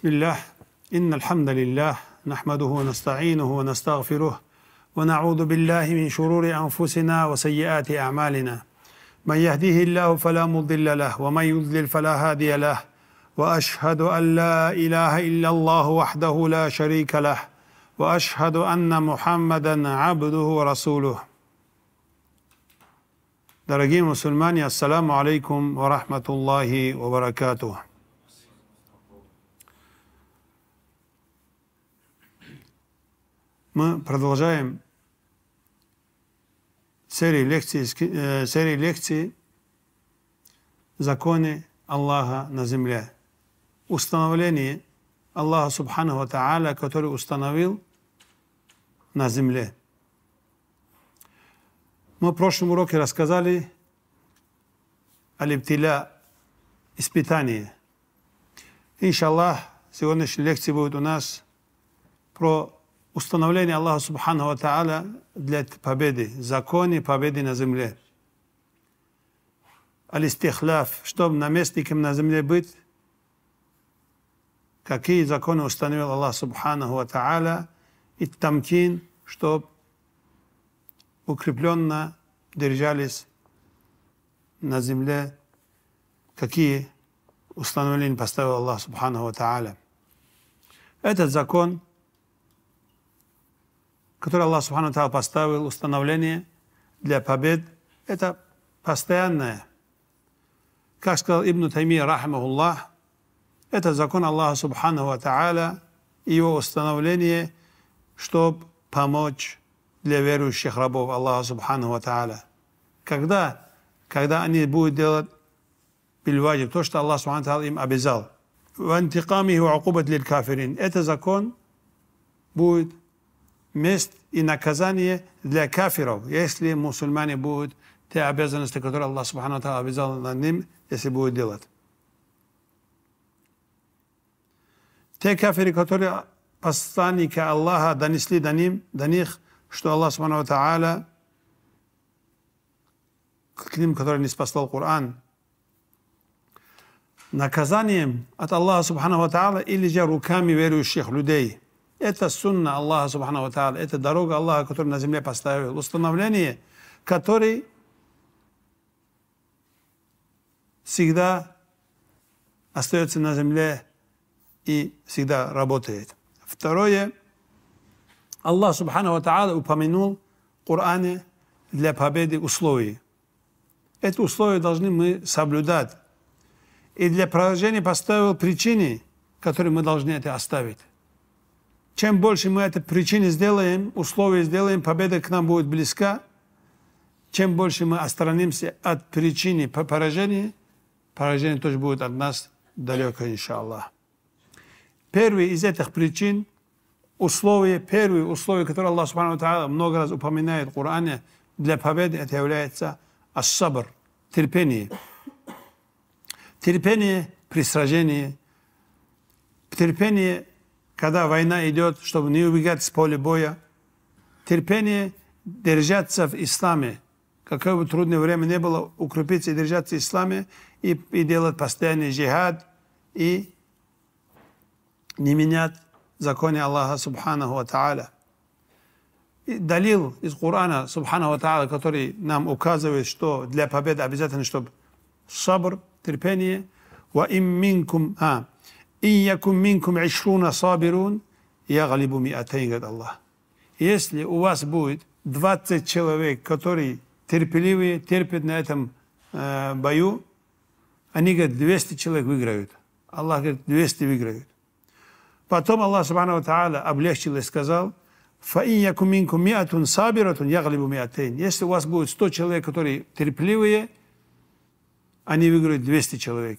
بسم الله إن الحمد لله نحمده ونستعينه ونستغفره ونعوذ بالله من شرور أنفسنا وسيئات أعمالنا من يهديه الله فلا مضل له ومن يضلل فلا هادي له وأشهد أن لا إله إلا الله وحده لا شريك له وأشهد أن محمدا عبده ورسوله دراجين مسلمان السلام عليكم ورحمة الله وبركاته мы продолжаем серию лекций, э, серию лекций «Законы Аллаха на земле». Установление Аллаха Субхану Тааля, который установил на земле. Мы в прошлом уроке рассказали о лептиля испытания. Иншаллах, сегодняшняя лекция будет у нас про установление Аллаха Субхану Тааля для победы, законы победы на земле. Алистихляф, чтобы наместником на земле быть, какие законы установил Аллах Субхану Тааля, и тамкин, чтобы укрепленно держались на земле, какие установления поставил Аллах Субхану Тааля. Этот закон – которые Аллах Субхану Тала поставил, установление для побед, это постоянное. Как сказал Ибн Тайми, рахмахуллах, это закон Аллаха Субхану Тааля, его установление, чтобы помочь для верующих рабов Аллаха Субхану Тааля. Когда? Когда они будут делать бильваджиб, то, что Аллах Субхану Тааля им обязал. وانتقامه وعقوبة للكافرين. Это закон будет месть и наказание для кафиров, если мусульмане будут те обязанности, которые Аллах Субхану Тала обязал на ним, если будут делать. Те кафиры, которые посланника Аллаха донесли до, ним, до них, что Аллах Субхану Тааля к ним, который не спасал Коран, наказанием от Аллаха Субхану Тааля или же руками верующих людей – это сунна Аллаха Субхану Ва это дорога Аллаха, которую на земле поставил, установление, которое всегда остается на земле и всегда работает. Второе, Аллах Субхану Ва упомянул в Коране для победы условий. Эти условия должны мы соблюдать. И для поражения поставил причины, которые мы должны это оставить. Чем больше мы это причины сделаем, условия сделаем, победа к нам будет близка. Чем больше мы остранимся от причины поражения, поражение тоже будет от нас далеко, иншаллах. Первый из этих причин, условия, первое условие, которое Аллах Субхану Тааля много раз упоминает в Коране для победы, это является ассабр, терпение. Терпение при сражении, терпение когда война идет, чтобы не убегать с поля боя. Терпение держаться в исламе. Какое бы трудное время не было, укрепиться и держаться в исламе, и, и делать постоянный джихад, и не менять законы Аллаха Субханаху Ва Далил из Корана Субханаху Ва который нам указывает, что для победы обязательно, чтобы сабр, терпение, ва им минкум, а, «И якум минкум ишруна сабирун, я галибу говорит Аллах. Если у вас будет 20 человек, которые терпеливые, терпят на этом э, бою, они, говорят, 200 человек выиграют. Аллах говорит, 200 выиграют. Потом Аллах Субхану Тааля облегчил и сказал, «Фаиньякум минкум миатун сабиратун яглибу миатейн». Если у вас будет 100 человек, которые терпеливые, они выиграют 200 человек.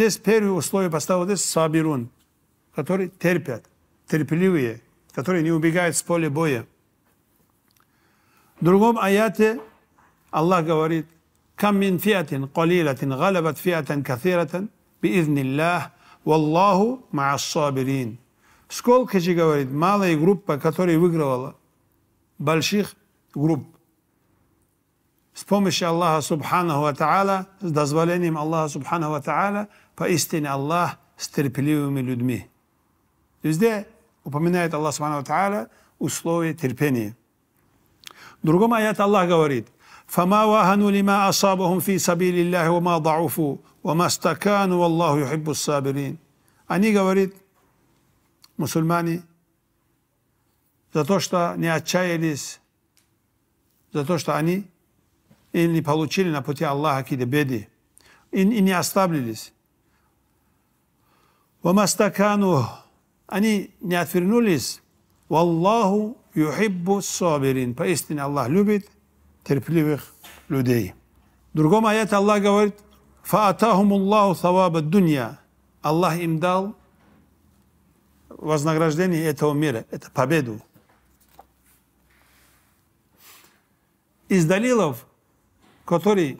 Здесь первое условие поставил здесь сабирун, которые терпят, терпеливые, которые не убегают с поля боя. В другом аяте Аллах говорит, «Кам мин фиатин калилатин галабат фиатан кафиратан биизниллах, валлаху маашсабирин». Сколько же, говорит, малая группа, которая выигрывала больших групп. С помощью Аллаха Субхану Ва Та'аля, с дозволением Аллаха Субхану Ва Та'аля, Поистине Аллах с терпеливыми людьми. Везде упоминает Аллах Субхану Тааля условия терпения. В другом аят Аллах говорит, فما وهنوا لما أصابهم في سبيل الله وما ضعفوا وما استكانوا والله يحب الصابرين Они, говорит, мусульмане, за то, что не отчаялись, за то, что они или не получили на пути Аллаха какие-то беды, и, и не оставились. وَمَسْتَكَانُوا Они не отвернулись. «Валлаху юхиббу собирин». Поистине Аллах любит терпеливых людей. В другом аяте Аллах говорит, «Фаатахум Аллаху саваба дунья». Аллах им дал вознаграждение этого мира, это победу. Из далилов, которые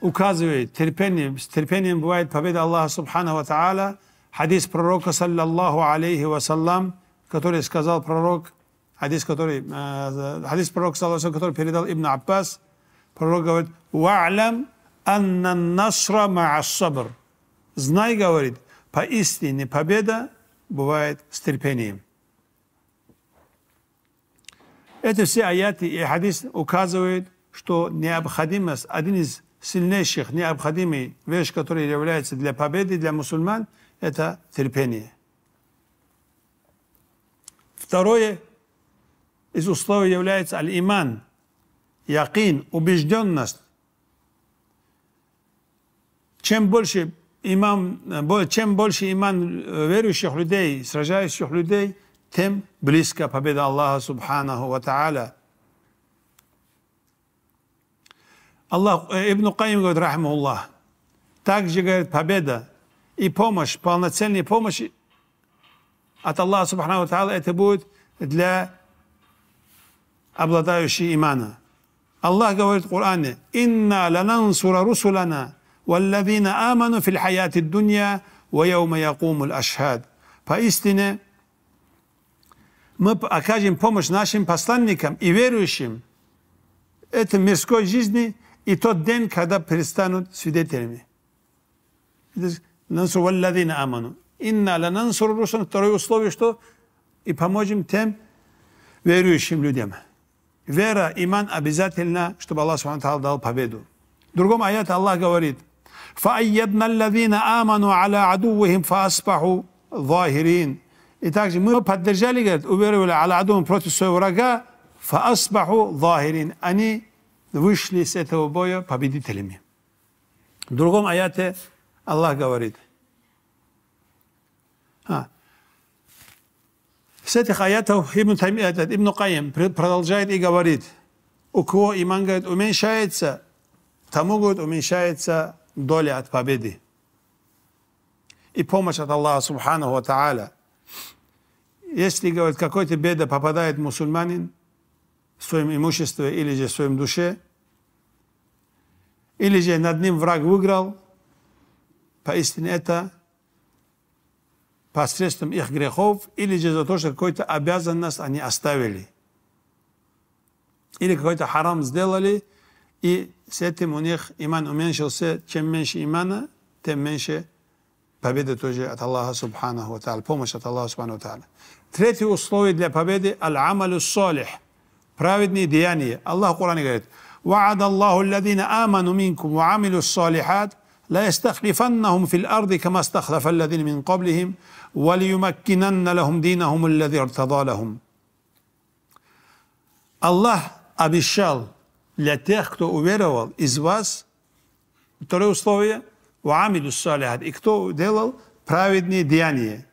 указывает терпение, с терпением бывает победа Аллаха Субхану Ва Та'аля, Хадис пророка, саллиллаху алейхи вассалам, который сказал пророк, хадис, который, э, хадис пророка, саллиллаху который передал Ибн Аббас, пророк говорит, «Ва'лям анна насра ма'ас-сабр». Знай, говорит, поистине победа бывает с терпением. Эти все аяты и хадис указывают, что необходимость, один из сильнейших необходимых вещь, которая является для победы, для мусульман –– это терпение. Второе из условий является аль-иман, якин, убежденность. Чем больше имам, э, чем больше иман э, верующих людей, сражающих людей, тем близко победа Аллаха Субханаху Ва Та'аля. Аллах, э, Ибн Каим говорит, Аллах также говорит, победа i pomoć, palnoćenije pomoći от Аллаха Субхану Та'ала это будет для обладающих имана. Аллах говорит в Коране, «Инна ланансура русулана, валлавина аману фил хаяти дунья, ва яума якуму ашхад». Поистине, мы окажем помощь нашим посланникам и верующим этой мирской жизни и тот день, когда перестанут свидетелями. ننصر والذين آمنوا إنا لننصر الرسل ترى يوصلوا بيشتو يبهموجم تم ويرو يشيم لديما ويرا إيمان أبزاتلنا شتب الله سبحانه وتعالى دال بابيدو درغم آيات الله قوريد فأيدنا الذين آمنوا على عدوهم فأصبحوا ظاهرين إتاك جي مو بادرجالي قرد وبيرو على عدوهم بروتسوي ورقا فأصبحوا ظاهرين أني وشلي سيتو بويا بابيدي تلمي درغم آياته Аллах говорит. А. С этих аятов Ибн, Тайми, этот, Ибн Каим продолжает и говорит, у кого иман, говорит, уменьшается, тому, говорит, уменьшается доля от победы. И помощь от Аллаха Субхану Ва Та'аля. Если, говорит, какой-то беда попадает мусульманин в своем имуществе или же в своем душе, или же над ним враг выиграл – paistineta посредством их грехов или же за то, что какои то обязанность они оставили. Или какой-то харам сделали, и с этим у них иман уменьшился. Чем меньше имана, тем меньше победы тоже от Аллаха Субханаху Ва Тааля, помощь от Аллаха Субханаху Ва Тааля. Третье условие для победы – аль-амалю салих, праведные деяния. Аллах в Коране говорит, «Ва'ад Аллаху алладина аману минкум ва амилю салихат» ليستخلفنهم في الأرض كما استخلف الذين من قبلهم وليمكنن لهم دينهم الذي ارتضى لهم Аллах обещал для тех, кто уверовал из вас, второе условие, «Ваамиду салихат», и кто делал праведные деяния.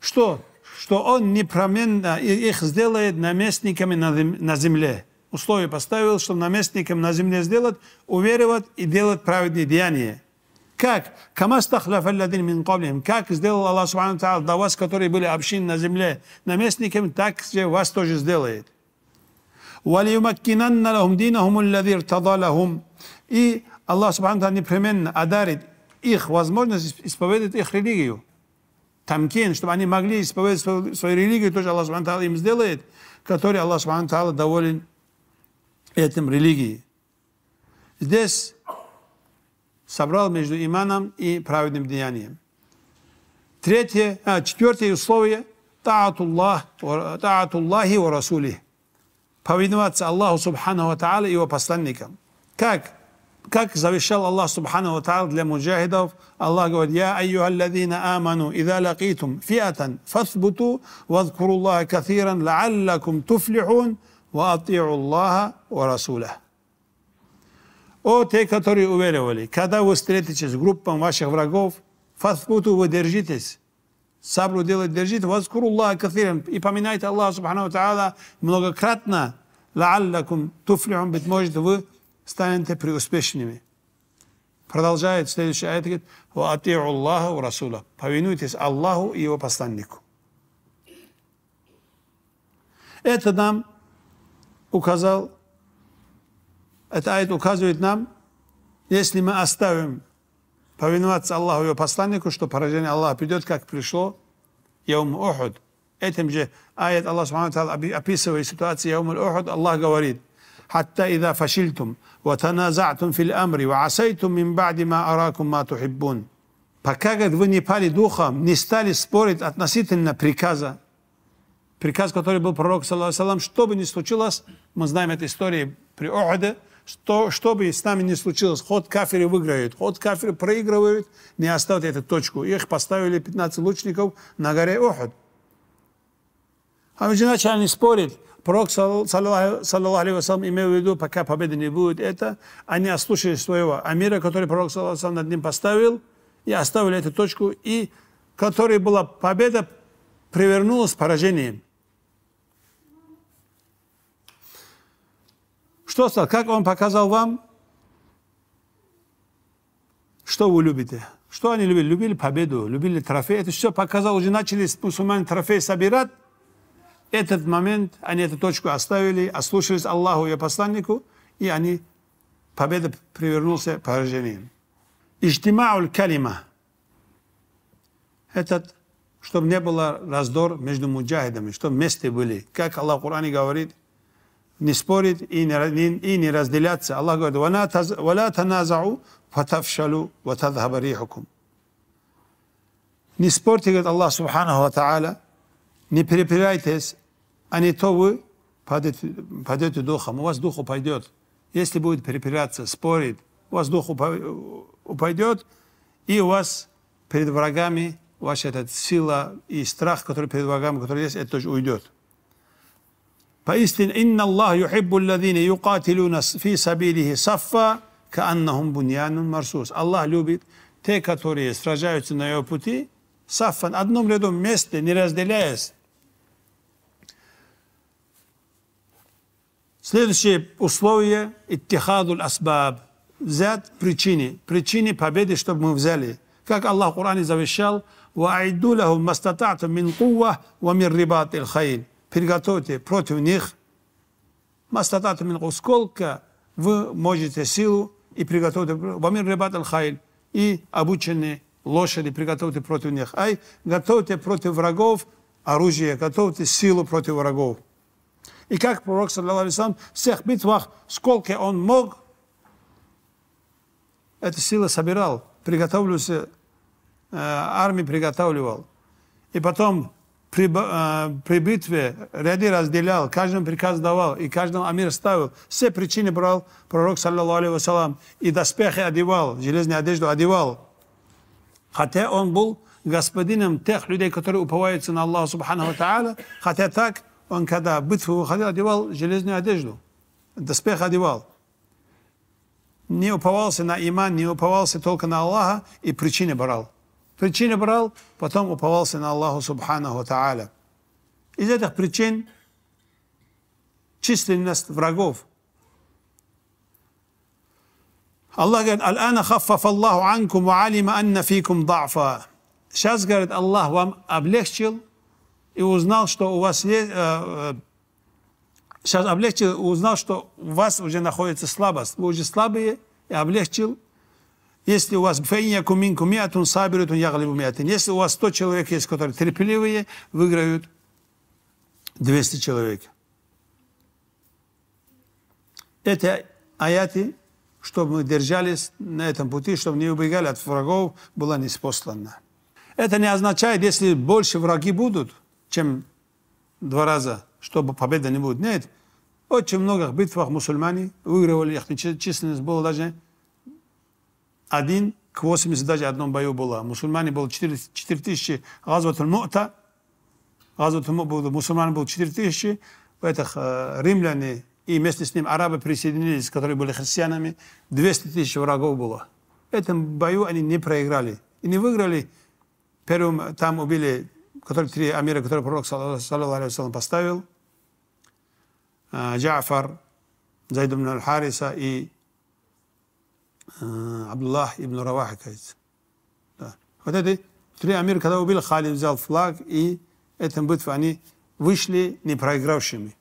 Что? Что он непременно их сделает наместниками на земле. условие поставил, что наместником на земле сделать, уверовать и делать праведные деяния. Как? Как сделал Аллах Субхану Тааля до вас, которые были общин на земле наместником, так же вас тоже сделает. И Аллах Субхану Тааля непременно одарит их возможность исповедовать их религию. Тамкин, чтобы они могли исповедовать свою, свою религию, тоже Аллах Субхану Тааля им сделает, который Аллах Субхану Тааля доволен этом религии. Здесь собрал между иманом и праведным деянием. Третье, а, четвертое условие – таатуллах, таатуллахи ва расули. Повиноваться Аллаху Субхану Ва Та'аля и его посланникам. Как? Как завещал Аллах Субхану Ва Та'аля для муджахидов? Аллах говорит, «Я айюха алладзина аману, идза лакитум фиатан фасбуту, вадкуру Аллаха кафиран, лааллакум туфлихун». Ва Аллаха ва Расуля. О, те, которые уверовали, когда вы встретитесь с группом ваших врагов, фаскуту вы держитесь, саблю делать держите, васкуру Аллаха кафирин, и поминайте Аллаха, субхану та'ала, многократно, ла'аллакум туфлихум, быть может, вы станете преуспешными. Продолжает следующий аят, говорит, «Ваати'у Аллаха у Расула». Повинуйтесь Аллаху и его посланнику. Это нам указал. Эта аят указывает нам, если мы оставим повиноваться Аллаху и его посланнику, что поражение Аллаха придет, как пришло Яум Ухуд. Этим же аят Аллах описывает ситуацию Яум Ухуд, Аллах говорит, حتى إذا فشلتم وتنازعتم في الأمر وعصيتم من بعد ما أراكم ما تحبون. Пока, вы не пали духом, не стали спорить относительно приказа, приказ, который был пророк, салам, что бы ни случилось, мы знаем эту историю при Охаде, что, что бы с нами ни случилось, ход кафиры выиграют, ход кафиры проигрывают, не оставят эту точку. Их поставили 15 лучников на горе Охад. А уже начали спорить. Пророк, саллаху алейхи имел в виду, пока победы не будет, это они ослушали своего амира, который пророк, саллаху над ним поставил, и оставили эту точку, и которой была победа, привернулась поражением. Что стало? Как он показал вам, что вы любите? Что они любили? Любили победу, любили трофей. Это все показал, уже начали мусульмане трофей собирать. Этот момент, они эту точку оставили, ослушались Аллаху и посланнику, и они, победа привернулся поражением. Иштимауль калима. Этот, чтобы не было раздор между муджахидами, чтобы вместе были. Как Аллах в Коране говорит – не спорить и не, и не разделяться. Аллах говорит, «Вала таназау фатафшалу ватадхаба рихукум». Не спорьте, говорит Аллах Субхану Ва Та'аля, не перепирайтесь, а не то вы падете, падете духом, у вас дух упадет. Если будет перепираться, спорить, у вас дух упадет, и у вас перед врагами ваша эта сила и страх, который перед врагами, который есть, это тоже уйдет. فإذن إن الله يحب الذين يقاتلون في سبيله صفا كأنهم بنيان مرصوص الله любит те, которые сражаются на его пути, сафан, одном рядом месте, не разделяясь. Следующее условие – иттихадул асбаб. Взять причины. Причины победы, чтобы мы взяли. Как Аллах в Коране завещал, وَأَعِدُّ لَهُمْ مَسْتَطَعْتُمْ مِنْ قُوَّةٍ وَمِنْ رِبَاطِ الْخَيْلِ приготовьте против них мастатата сколько вы можете силу и приготовьте вамир ребат аль и обученные лошади приготовьте против них. Ай, готовьте против врагов оружие, готовьте силу против врагов. И как пророк, саллаху в всех битвах, сколько он мог, эту силу собирал, приготовился, э, армии приготавливал. И потом при, э, а, при битве ряды разделял, каждому приказ давал и каждому амир ставил. Все причины брал пророк, саллаллаху алейхи вассалам, и доспехи одевал, железную одежду одевал. Хотя он был господином тех людей, которые уповаются на Аллаха Субхану Тааля, хотя так он, когда битву выходил, одевал железную одежду, доспех одевал. Не уповался на иман, не уповался только на Аллаха и причины брал. Причины брал, потом уповался на Аллаху Субханаху Та'аля. Из этих причин численность врагов. Аллах говорит, «Аль-ана хаффаф Аллаху анкум ва алима анна фикум да'фа». Сейчас, говорит, Аллах вам облегчил и узнал, что у вас есть... Э, э сейчас облегчил и узнал, что у вас уже находится слабость. Вы уже слабые и облегчил если у вас фаиньяку минку миатун сабирутун яглибу миатин. Если у вас 100 человек есть, которые терпеливые, выиграют 200 человек. Эти аяты, чтобы мы держались на этом пути, чтобы не убегали от врагов, была неспослана. Это не означает, если больше враги будут, чем два раза, чтобы победа не будет. Нет. Очень многих битвах мусульмане выигрывали, их численность была даже 1 к 80 даже в одном бою было. Мусульмане было 4, 4 тысячи. Газватуль Мута, Газватуль Мута было, мусульман было 4 тысячи. Этих э, римляне и вместе с ним арабы присоединились, которые были христианами. 200 тысяч врагов было. В этом бою они не проиграли. И не выиграли. Первым там убили которые, три амира, которые пророк, саллаху поставил. Э, Джафар, Зайд хариса и Э, Абдуллах ибн Раваха, кажется. Да. Вот это три амира, когда убили Халид взял флаг, и этим битву они вышли не проигравшими.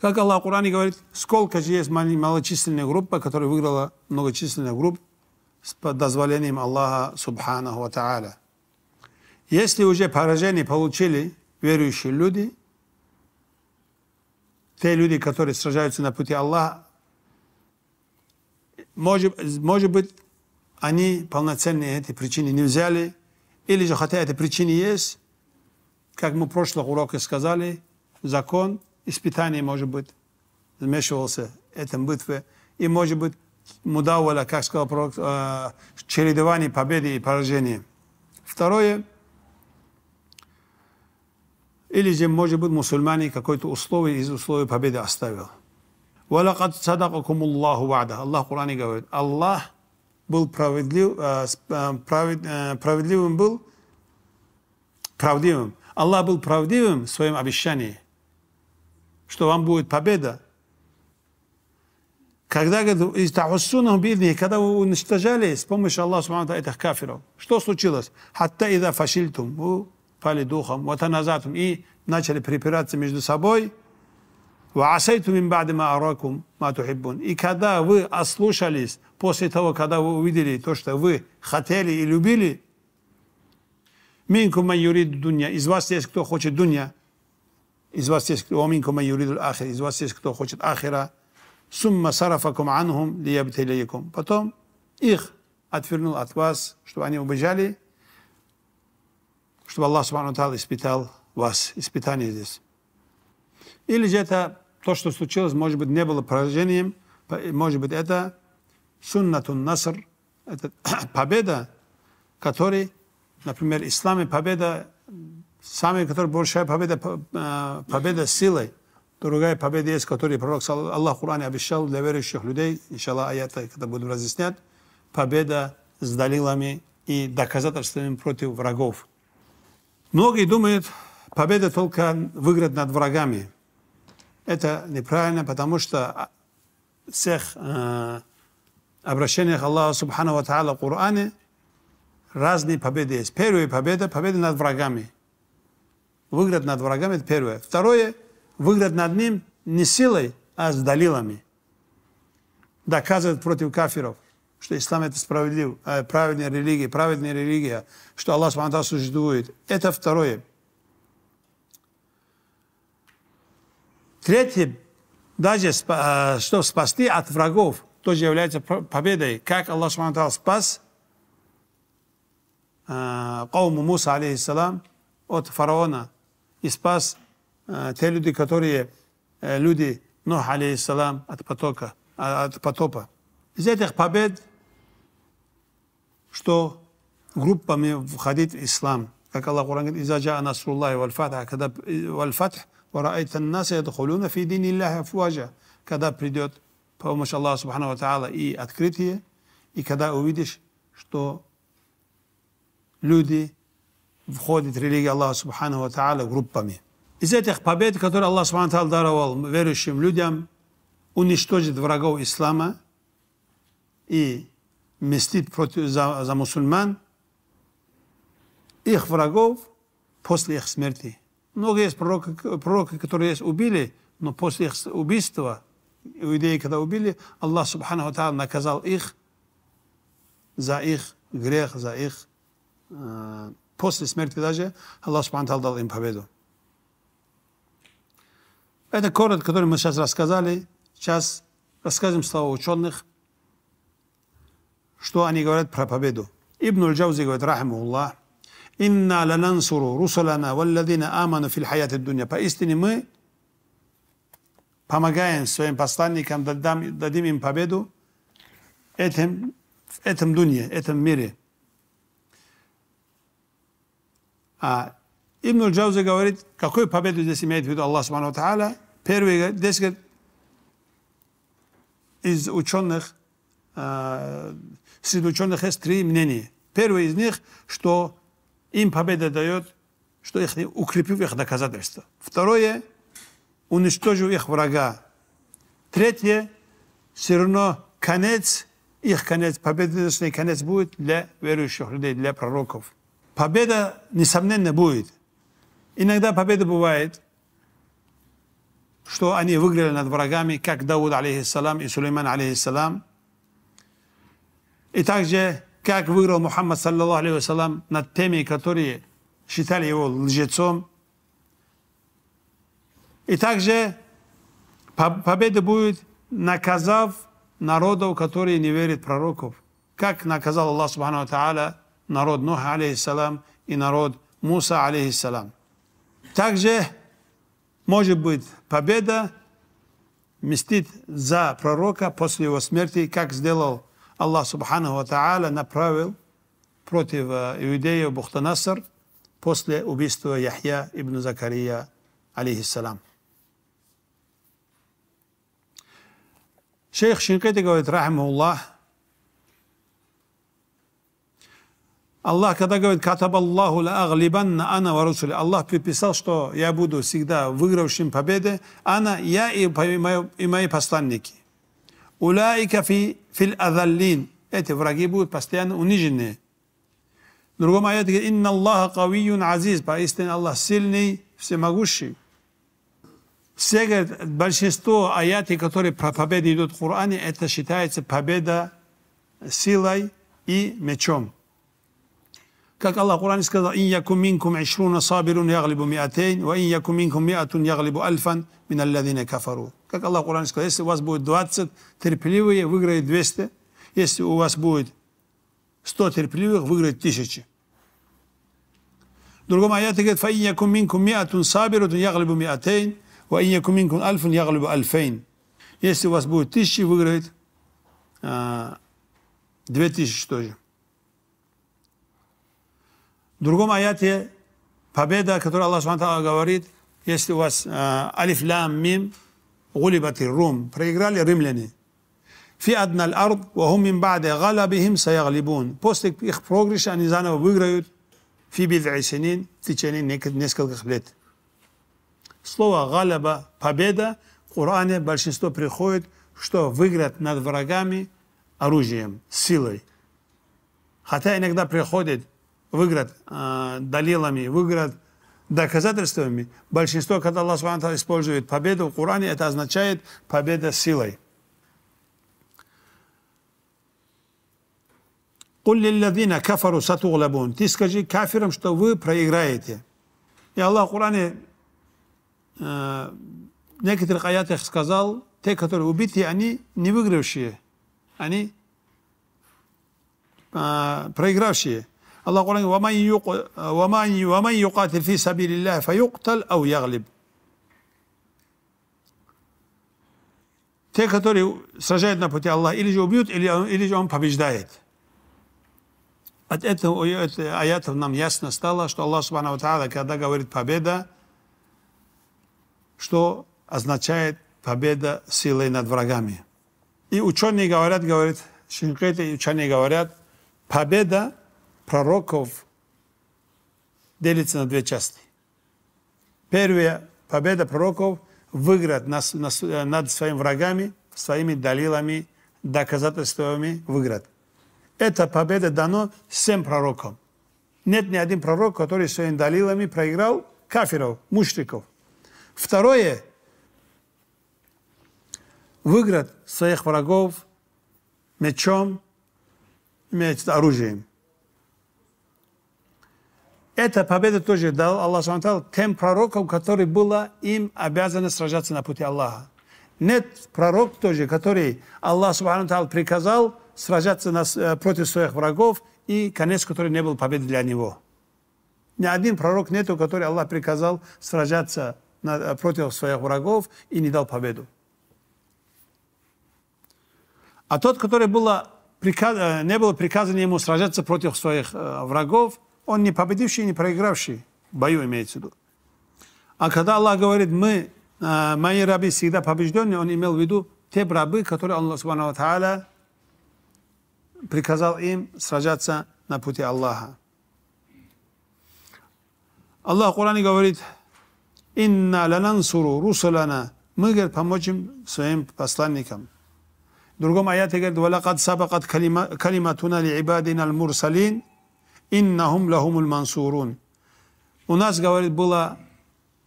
Как Аллах в Коране говорит, сколько же есть малочисленная группа, которая выиграла многочисленная группа с дозволением Аллаха Субханаху Та'аля. Если уже поражение получили верующие люди, те люди, которые сражаются на пути Аллаха, может, может быть, они полноценные эти причины не взяли, или же хотя эти причины есть, как мы в прошлых уроках сказали, закон испытание, может быть, вмешивался в этом битве, и, может быть, мудаваля, как сказал пророк, чередование победы и поражения. Второе, или же, может быть, мусульмане какое-то условие из условий победы оставил – «Валакад садакакумуллаху вада». Аллах в Коране говорит, Аллах был праведлив, э, э, правед, э, праведливым был, правдивым. Аллах был правдивым в своем обещании, что вам будет победа. Когда, когда вы уничтожали с помощью Аллаха этих кафиров, что случилось? Хатта ида фашильтум, вы пали духом, вот и начали припираться между собой – وَعَسَيْتُ مِنْ بَعْدِ مَا أَرَاكُمْ مَا تُحِبُّونَ И когда вы ослушались после того, когда вы увидели то, что вы хотели и любили, «Минкум ман юриду дунья» Из вас есть, кто хочет дунья. Из вас есть, кто «Минкум ман юриду ахир» Из вас есть, кто хочет ахира. «Сумма сарафакум анхум лиябтилейкум» Потом их отвернул от вас, чтобы они убежали, чтобы Аллах Субхану Тал испытал вас, испытание здесь. Или же это то, что случилось, может быть, не было поражением, может быть, это суннатун наср, это победа, который, например, исламе победа, самая которая большая победа, э, победа силой. Другая победа есть, которую пророк Аллах в Коране обещал для верующих людей, иншаллах, аят, когда будем разъяснять, победа с далилами и доказательствами против врагов. Многие думают, победа только выиграть над врагами – это неправильно, потому что в а, всех э, обращениях Аллаха Субхану Ва Та'ала в Коране разные победы есть. Первая победа – победа над врагами. Выиграть над врагами – это первое. Второе – выиграть над ним не силой, а с далилами. Доказывать против кафиров, что ислам – это справедлив, э, правильная религия, праведная религия, что Аллах Субхану существует. Это второе – Третье, даже э, что спасти от врагов, тоже является победой. Как Аллах Субхану спас э, Кауму Муса, алейхиссалам, от фараона и спас э, те люди, которые люди ну алейхиссалам, от потока, а, от потопа. Из этих побед, что группами входит в ислам. Как Аллах Куран говорит, «Иза джаа насруллахи вальфатх», когда вальфатх – когда придет помощь Аллаха Субхану Та'ала и открытие, и когда увидишь, что люди входят в религию Аллаха Субхану Та'ала группами. Из этих побед, которые Аллах Субхану Та'ала даровал верующим людям, уничтожит врагов ислама и мстит против, за, за мусульман, их врагов после их смерти. Много есть пророков, пророков которые есть, убили, но после их убийства, иудеи когда убили, Аллах Субхану Тааля наказал их за их грех, за их... Э, после смерти даже Аллах Субхану Тааля дал им победу. Это коротко, который мы сейчас рассказали. Сейчас расскажем слова ученых, что они говорят про победу. Ибн Аль-Джаузи говорит, рахиму Аллах, «Инна ланансуру русулана валладина аману фил хаяти дунья». Поистине мы помогаем своим посланникам, дадим, дадим им победу этим, в этом дунье, этом мире. А Ибн Джаузи говорит, какую победу здесь имеет в виду Аллах Субхану Тааля? Первый, здесь из ученых, э, среди ученых есть три мнения. Первое из них, что им победа дает, что их, укрепив их доказательства. Второе, уничтожил их врага. Третье, все равно конец, их конец, победоносный конец будет для верующих людей, для пророков. Победа, несомненно, будет. Иногда победа бывает, что они выиграли над врагами, как Дауд, алейхиссалам, и Сулейман, алейхиссалам. И также как выиграл Мухаммад, саллаллаху алейхи вассалам, над теми, которые считали его лжецом. И также победа будет, наказав народов, которые не верят пророков. Как наказал Аллах, субхану та'аля, народ Нуха, алейхиссалам, и народ Муса, алейхиссалам. Также может быть победа мстит за пророка после его смерти, как сделал Allah subhanahu wa ta'ala направил против иудеев Бухтанасар после убийства Яхья ибн Закария, алейхиссалам. Шейх Шинкети говорит, рахмуллах, Аллах, когда говорит, «Катаб Аллаху ла ана ва русули», Аллах приписал, что я буду всегда выигравшим победы, она, я и, и мои посланники. «Уляика фи في الأذلين إتي فراغي بود باستيان ونيجني درغم آيات إن الله قوي عزيز باستيان الله سلني في مغوشي سيغر بلشستو آيات كتوري پابيد يدود قرآن إتا شتايت پابيدا سيلاي и мечом. Как Аллах в Коране сказал, «Ин яку минкум ишруна сабирун яглибу миатейн, ва ин яку минкум миатун яглибу альфан, мин Как Аллах Куран сказал, если у вас будет 20 терпеливые, выиграет 200. Если у вас будет 100 терпеливых, выиграет 1000. В другом аяте говорит, فَإِنْ يَكُمْ مِنْكُمْ مِئَةٌ سَابِرٌ يَغْلِبُ مِئَتَيْنِ وَإِنْ يَكُمْ مِنْكُمْ альфун يَغْلِبُ أَلْفَيْنِ Если у вас будет 1000, выиграет а, 2000 тоже. В другом аяте победа, которую Аллах говорит, если у вас а, алиф, лям, мим, غلبت الروم проиграли римляне في أدنى الأرض وهم من بعد غلبهم سيغلبون после их проигрыша они заново выиграют في بضع سنين в течение нескольких лет слово غلبة победа в Коране большинство приходит что выиграть над врагами оружием силой хотя иногда приходит выиграть э, далилами выиграть доказательствами. Большинство, когда Аллах использует победу в Коране, это означает победа силой. «Куллилладзина кафару сатуглабун» Ты скажи кафирам, что вы проиграете. И Аллах в Коране э, в некоторых аятах сказал, те, которые убиты, они не выигравшие, они э, проигравшие. Allah Kur'an وَمَنْ, يُق... وَمَنْ, وَمَنْ يُقَاتِلْ فِي سَبِيلِ اللّٰهِ فَيُقْتَلْ أَوْ يَغْلِبْ Те, которые сражают на пути Аллаха, или же убьют, или или же он побеждает. От этого от аятов нам ясно стало, что Аллах Субхану Тааля, когда говорит победа, что означает победа силой над врагами. И ученые говорят, говорят, шинкеты и ученые говорят, победа пророков делится на две части. Первая победа пророков выиграть нас, нас, э, над своими врагами, своими долилами доказательствами выиграть. Эта победа дана всем пророкам. Нет ни один пророк, который своими долилами проиграл кафиров, мушриков. Второе – выиграть своих врагов мечом, меч оружием. Эта победа тоже дал Аллах Субтитры тем пророкам, которые было им обязаны сражаться на пути Аллаха. Нет пророк тоже, который Аллах Субтитры приказал сражаться на, э, против своих врагов, и конец, который не был победы для него. Ни один пророк нету, который Аллах приказал сражаться на, э, против своих врагов и не дал победу. А тот, который было, приказ, э, не было приказано ему сражаться против своих э, врагов, он не победивший, не проигравший. В бою имеется в виду. А когда Аллах говорит, мы, э, мои рабы всегда побежденные, он имел в виду те рабы, которые Аллах Субхану Тааля приказал им сражаться на пути Аллаха. Аллах в Коране говорит, «Инна ланансуру русулана» Мы, говорит, поможем своим посланникам. В другом аяте говорит, «Валакад сабакат калиматуна ли ибадина аль-мурсалин» иннахум лахумуль мансурун. У нас, говорит, было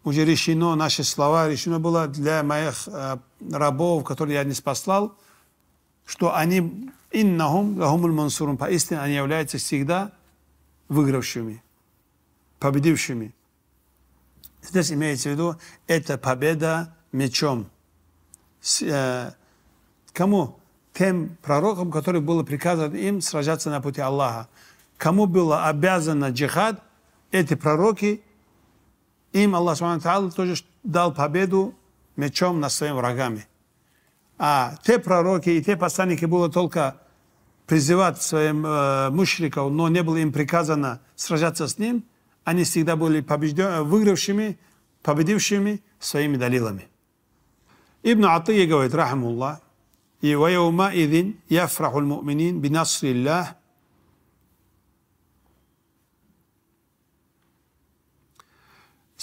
уже решено, наши слова решено было для моих э, рабов, которые я не спаслал, что они иннахум лахумуль мансурун, поистине они являются всегда выигравшими, победившими. Здесь имеется в виду, это победа мечом. С, э, кому? Тем пророкам, которые было приказано им сражаться на пути Аллаха кому было обязано джихад, эти пророки, им Аллах Субхану тоже дал победу мечом над своими врагами. А те пророки и те посланники было только призывать своим э, мушриков, но не было им приказано сражаться с ним, они всегда были побежден, э, выигравшими, победившими своими далилами. Ибн Атия говорит, рахмуллах, и وَيَوْمَئِذٍ يَفْرَحُ الْمُؤْمِنِينَ بِنَصْرِ اللَّهِ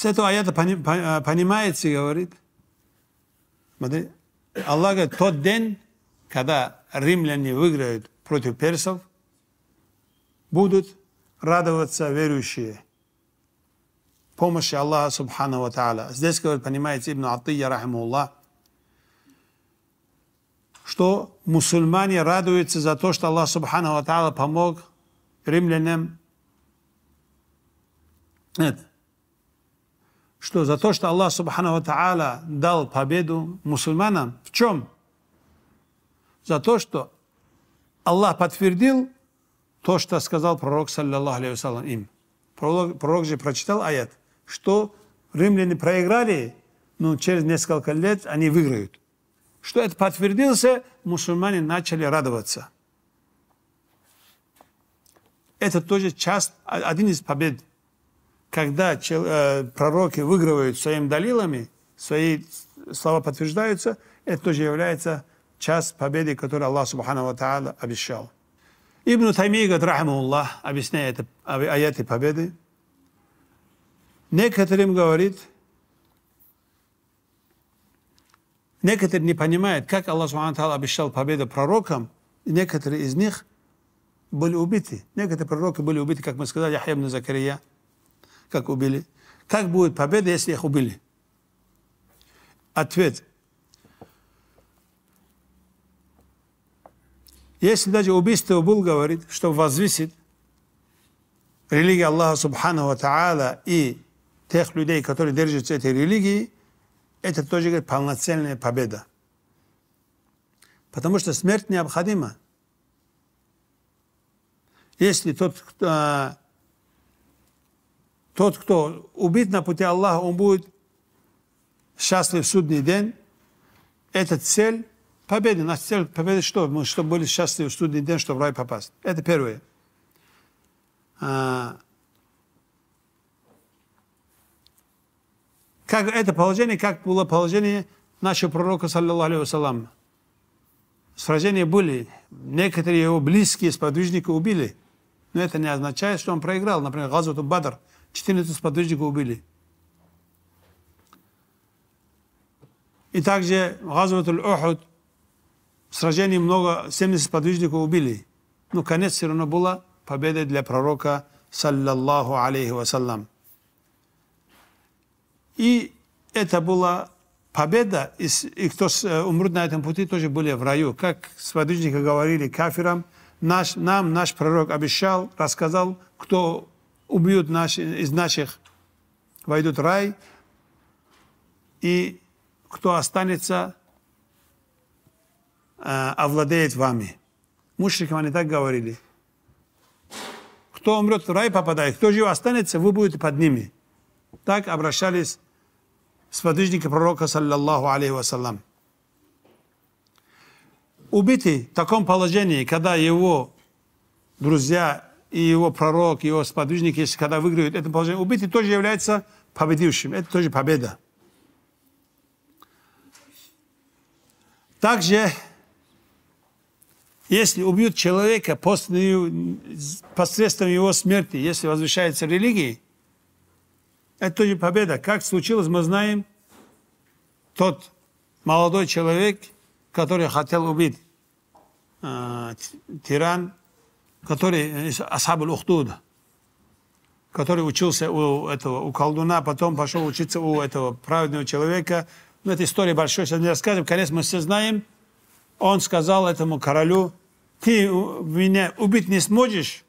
с этого аята э, понимаете, говорит, смотри, Аллах говорит, тот день, когда римляне выиграют против персов, будут радоваться верующие помощи Аллаха Субхану Ва Та'аля. Здесь, говорит, понимаете, Ибн Атия, рахимуллах, что мусульмане радуются за то, что Аллах Субхану Ва Та'аля помог римлянам. Нет, что за то, что Аллах Субхану Та'аля дал победу мусульманам, в чем? За то, что Аллах подтвердил то, что сказал пророк, саллиллаху алейхи им. Пророк, пророк же прочитал аят, что римляне проиграли, но через несколько лет они выиграют. Что это подтвердился, мусульмане начали радоваться. Это тоже часть, а, один из побед когда э, пророки выигрывают своими далилами, свои слова подтверждаются, это тоже является час победы, который Аллах Субхану Ва Та'ala обещал. Ибн Таймий, говорит, рахмуллах, объясняет аяты победы. Некоторым говорит, некоторые не понимают, как Аллах Субхану Ва обещал победу пророкам, и некоторые из них были убиты. Некоторые пророки были убиты, как мы сказали, Яхья ибн Закария – как убили. Как будет победа, если их убили? Ответ. Если даже убийство был, говорит, что возвысит религия Аллаха Субхану Ва Та'ала и тех людей, которые держатся этой религии, это тоже говорит, полноценная победа. Потому что смерть необходима. Если тот, кто, а, тот, кто убит на пути Аллаха, он будет счастлив в судный день. Это цель победы. Наша цель победы что? Мы чтобы были счастливы в судный день, чтобы в рай попасть. Это первое. А, как это положение, как было положение нашего пророка, саллиллаху алейхи Сражения были, некоторые его близкие сподвижники убили. Но это не означает, что он проиграл. Например, Газуту Бадр – 14 сподвижника убили. И также Газватуль Ухуд, в сражении много, 70 сподвижников убили. Но ну, конец все равно была победа для пророка, саллаллаху алейхи вассалам. И это была победа, и, и кто э, умрут на этом пути, тоже были в раю. Как сподвижники говорили кафирам, наш, нам наш пророк обещал, рассказал, кто убьют наши, из наших, войдут в рай, и кто останется, э, овладеет вами. Мушрикам они так говорили. Кто умрет в рай попадает, кто жив останется, вы будете под ними. Так обращались сподвижники пророка, саллаллаху алейхи вассалам. Убитый в таком положении, когда его друзья и его пророк, его сподвижник, если когда выиграют это положение, убитый тоже является победившим. Это тоже победа. Также, если убьют человека посредством его смерти, если возвышается религии, это тоже победа. Как случилось, мы знаем, тот молодой человек, который хотел убить э, тиран который асаб э, Асхабуль который учился у этого, у колдуна, потом пошел учиться у этого праведного человека. Ну, это история большая, сейчас не расскажем. Конец мы все знаем. Он сказал этому королю, ты меня убить не сможешь,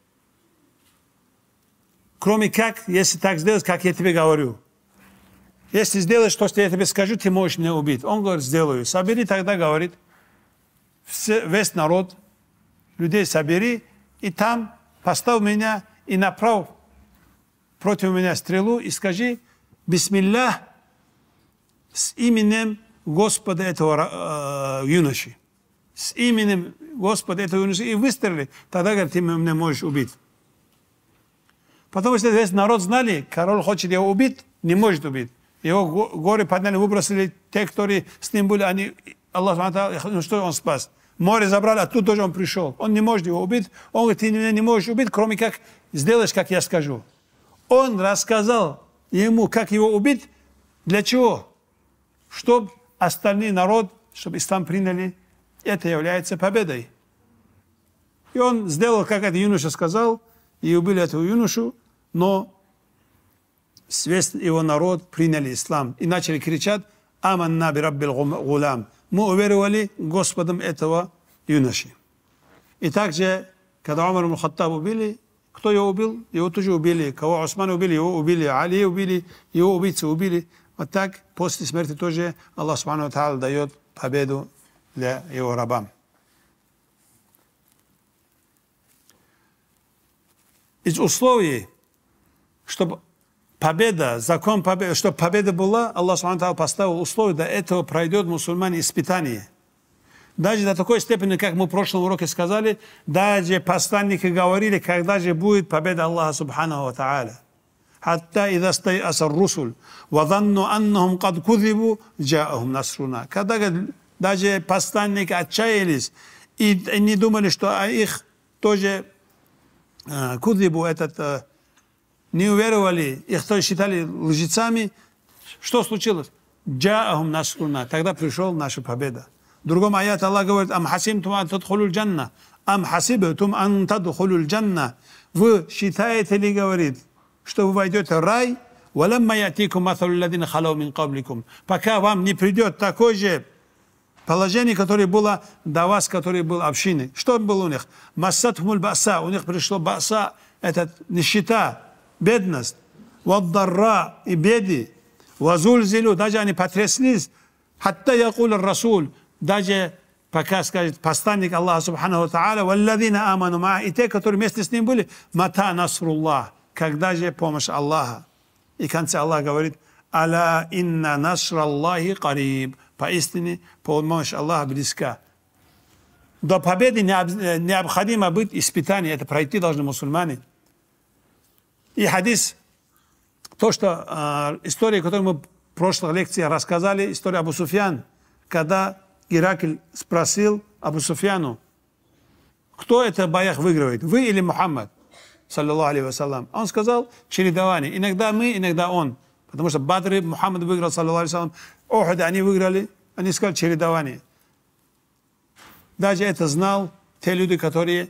кроме как, если так сделать, как я тебе говорю. Если сделаешь то, что я тебе скажу, ты можешь меня убить. Он говорит, сделаю. Собери тогда, говорит, все, весь народ, людей собери – и там поставь меня и направь против меня стрелу и скажи «Бисмиллях» с именем Господа этого э, юноши. С именем Господа этого юноши и выстрели. Тогда, говорит, ты меня можешь убить. Потому что весь народ знали, король хочет его убить, не может убить. Его горы подняли, выбросили те, которые с ним были, они, Аллах, ну что он спас? море забрали, а тут тоже он пришел. Он не может его убить. Он говорит, ты меня не можешь убить, кроме как сделаешь, как я скажу. Он рассказал ему, как его убить, для чего? Чтобы остальные народ, чтобы ислам приняли, это является победой. И он сделал, как это юноша сказал, и убили этого юношу, но весь его народ приняли ислам и начали кричать «Аманна бираббил гулам» мы уверовали Господом этого юноши. И также, когда Умар Мухаттаб убили, кто его убил? Его тоже убили. Кого Османа убили, его убили. Али убили, его убийцы убили. Вот так после смерти тоже Аллах Субхану Тааля дает победу для его рабам. Из условий, чтобы победа, закон победы, чтобы победа была, Аллах Субтитры поставил условие, до этого пройдет мусульмане испытание. Даже до такой степени, как мы в прошлом уроке сказали, даже посланники говорили, когда же будет победа Аллаха Субхану Ва Та'аля. حتى إذا استيأس الرسل وظنوا أنهم кад كذبوا جاءهم насруна. когда даже посланники отчаялись и не думали, что их тоже э, кудыбу этот э, не уверовали, их то считали лжецами, что случилось? Джаахум насруна. Тогда пришел наша победа. В другом аят Аллах говорит, «Ам хасимтум ан тадхулю джанна». «Ам хасибтум ан тадхулю джанна». Вы считаете ли, говорит, что вы войдете в рай? «Валамма ятикум масалу кабликум». Пока вам не придет такое. же положение, которое было до вас, которое было общины. Что было у них? «Массатхумуль баса». У них пришло баса, этот нищета, bednost, والضراء bjedi, وزلزلوا даже они потряслись, حتى يقول الرسول даже показ скажет посланник Аллаха Субхану Тааля, «Валлавина аману маа», и те, которые вместе с ним были, «Мата насруллах», когда же помощь Аллаха. И в конце Аллах говорит, «Аля инна насраллахи кариб», поистине помощь Аллаха близка. До победы необходимо быть испытание, это пройти должны мусульмане – И хадис, то, что э, а, история, которую мы в прошлой лекции рассказали, история Абу Суфьян, когда Иракль спросил Абу Суфьяну, кто это боях выигрывает, вы или Мухаммад, саллиллаху алейхи вассалам. Он сказал, чередование, иногда мы, иногда он. Потому что Бадры Мухаммад выиграл, саллиллаху алейхи вассалам, Охады они выиграли, они сказали чередование. Даже это знал те люди, которые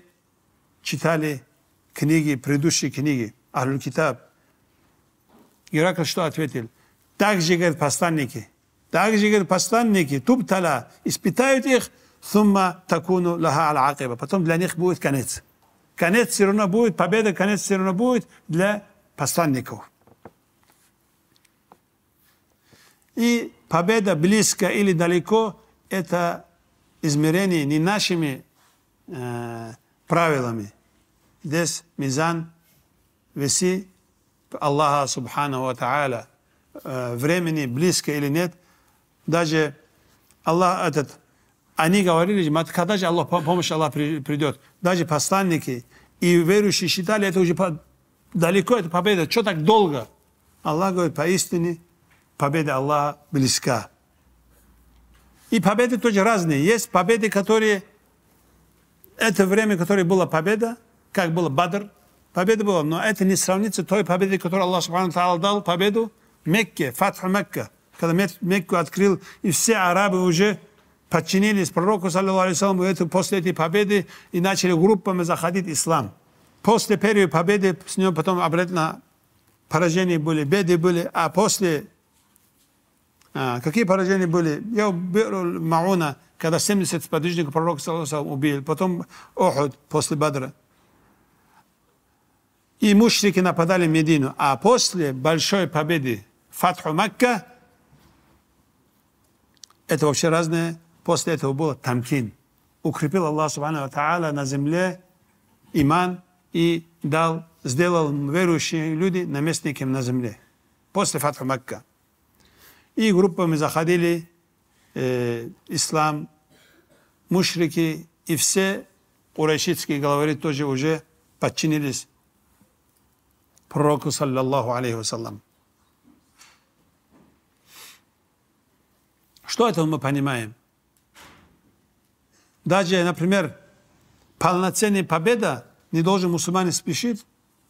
читали книги, предыдущие книги. Аhlul Китаб. Иракл что ответил? Так же, говорят, посланники. Так же, говорят, посланники. Тубтала. Испытают их. Сумма такуну лаха аль акиба. Потом для них будет конец. Конец все равно будет, победа, конец все равно будет для посланников. И победа близко или далеко – это измерение не нашими э, правилами. Здесь мизан – вести Аллаха Субхану Тааля времени близко или нет, даже Аллах этот, они говорили, когда же Аллах, помощь Аллах придет, даже посланники и верующие считали, это уже далеко, это победа, что так долго? Аллах говорит, поистине победа Аллаха близка. И победы тоже разные. Есть победы, которые... Это время, которое была победа, как было Бадр, Победа была, но это не сравнится той победой, которую Аллах Субхану Та'ала дал победу Мекке, Фатха Мекка. Когда Мекку открыл, и все арабы уже подчинились пророку, саллиллаху алейхи после этой победы, и начали группами заходить ислам. После первой победы с ним потом обратно поражения были, беды были, а после... А, какие поражения были? Я беру Мауна, когда 70 подвижников пророка, саллиллаху убили, потом Охуд после Бадра. И мушрики нападали в Медину. А после большой победы Фатху Макка, это вообще разное, после этого было Тамкин. Укрепил Аллах Субхану Тааля на земле иман и дал, сделал верующие люди наместниками на земле. После Фатху Макка. И группами заходили э, ислам, мушрики и все урайшитские говорит тоже уже подчинились пророку, саллиллаху алейхи вассалам. Что это мы понимаем? Даже, например, полноценная победа, не должен мусульманин спешить,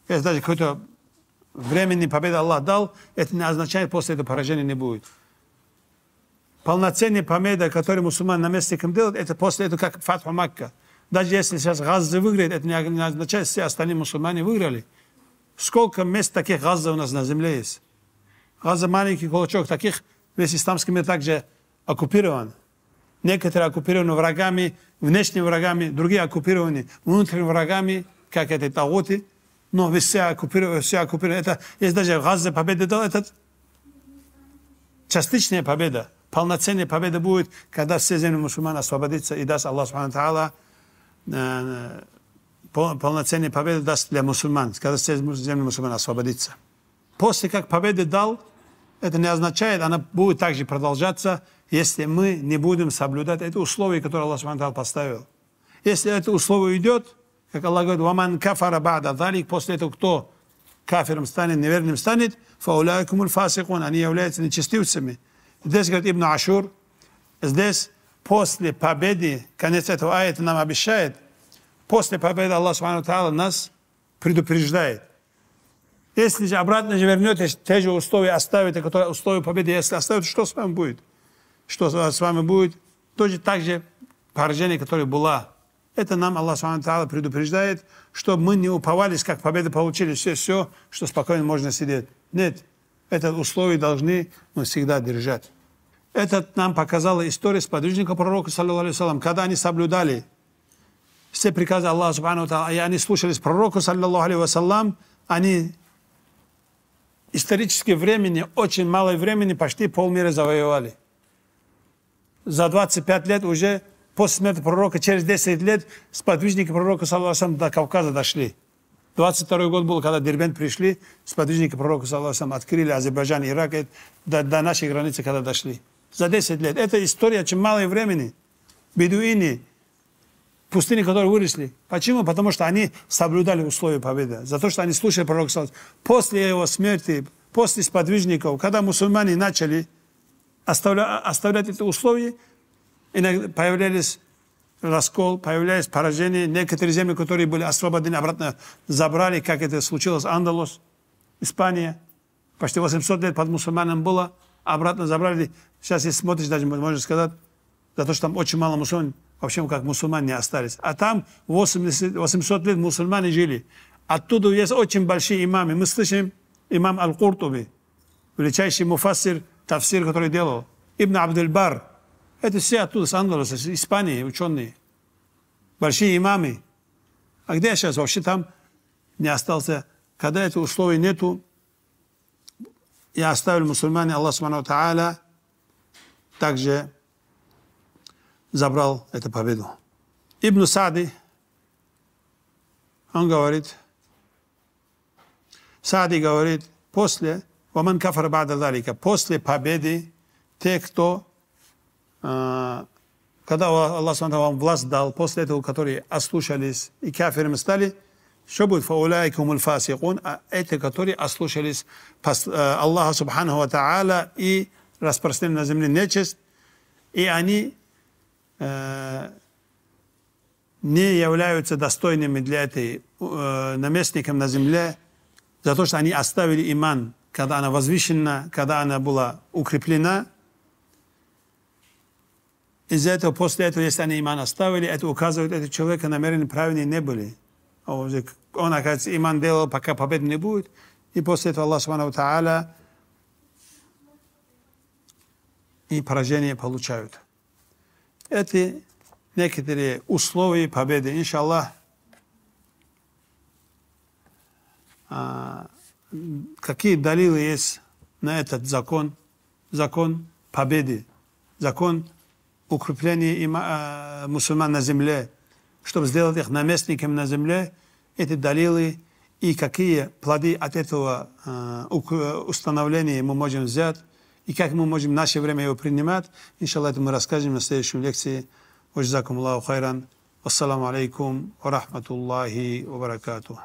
если даже какой-то временный победа Аллах дал, это не означает, после этого поражения не будет. Полноценная победа, которую мусульман наместником делает, это после этого как Фатху Макка. Даже если сейчас Газзы выиграет, это не означает, что все остальные мусульмане выиграли – Сколько мест таких Газа у нас на земле есть? Газа маленький кулачок, таких весь исламский мир также оккупирован. Некоторые оккупированы врагами, внешними врагами, другие оккупированы внутренними врагами, как это тауты, но все оккупированы, все оккупированы. Это, есть даже Газа победы. да, это частичная победа. Полноценная победа будет, когда все земли мусульман освободятся и даст Аллах Субхану э, полноценной победы даст для мусульман, когда все земли мусульман освободится. После как победы дал, это не означает, она будет также продолжаться, если мы не будем соблюдать это условие, которое Аллах Субтитры поставил. Если это условие идет, как Аллах говорит, «Ваман кафара бада далик», после этого кто кафиром станет, неверным станет, фауляйкумул фасикун», они являются нечестивцами. Здесь говорит Ибн Ашур, здесь после победы, конец этого аята нам обещает, после победы Аллах Субхану Таала нас предупреждает. Если же обратно же вернетесь, те же условия оставите, которые условия победы, если оставите, что с вами будет? Что с вами будет? Тоже так же поражение, которое было. Это нам Аллах Субхану Таала предупреждает, чтобы мы не уповались, как победы получили, все, все, что спокойно можно сидеть. Нет, это условие должны мы всегда держать. Это нам показала история с подвижником пророка, саллиллаху когда они соблюдали все приказы Аллаха Субхану И они слушались пророку, саллиллаху алейхи вассалам, они исторически времени, очень мало времени, почти полмира завоевали. За 25 лет уже после смерти пророка, через 10 лет, сподвижники пророка, саллиллаху алейхи до Кавказа дошли. 22 год был, когда Дербент пришли, сподвижники пророка, саллиллаху алейхи открыли Азербайджан, Ирак, э, до, до нашей границы, когда дошли. За 10 лет. Это история очень малой времени. Бедуины, пустыне, которые выросли. Почему? Потому что они соблюдали условия победы. За то, что они слушали пророка После его смерти, после сподвижников, когда мусульмане начали оставлять, оставлять эти условия, иногда появлялись раскол, появлялись поражения. Некоторые земли, которые были освобождены, обратно забрали, как это случилось, Андалус, Испания. Почти 800 лет под мусульманам было, обратно забрали. Сейчас, если смотришь, даже можно сказать, за то, что там очень мало мусульман, в общем, как мусульмане остались. А там 80, 800 лет мусульмане жили. Оттуда есть очень большие имамы. Мы слышим имам Аль-Куртуби, величайший муфасир тафсир, который делал. Ибн Абдельбар. Это все оттуда, с Андалуса, с Испании, ученые. Большие имамы. А где сейчас вообще там не остался? Когда этих условий нету, я оставил мусульмане, Аллах Субхану Тааля также забрал эту победу. Ибн Сади, он говорит, Сади говорит, после, ومن كفر بعد ذلك, после победы, те, кто, э, когда Аллах вам власть дал, после этого, которые ослушались и кафирами стали, что будет? فَأُولَٰئِكُمُ الْفَاسِقُونَ а Эти, которые ослушались э, Аллаха Субхану Ва Та'аля и распространили на земле нечисть, и они Э, не являются достойными для этой э, наместником на земле, за то, что они оставили иман, когда она возвышена, когда она была укреплена. Из-за этого, после этого, если они иман оставили, это указывает, что человека намерены правильные не были. А он, оказывается, иман делал, пока побед не будет. И после этого Аллах Субхану Тааля и поражение получают. Это некоторые условия победы. Иншаллах, какие далилы есть на этот закон, закон победы, закон укрепления има, мусульман на земле, чтобы сделать их наместниками на земле, эти далилы и какие плоды от этого установления мы можем взять, и как мы можем в наше время его принимать. Иншаллах, это мы расскажем на следующем лекции. Ваджзакум Аллаху хайран. Ассаламу алейкум рахматуллахи баракатуху.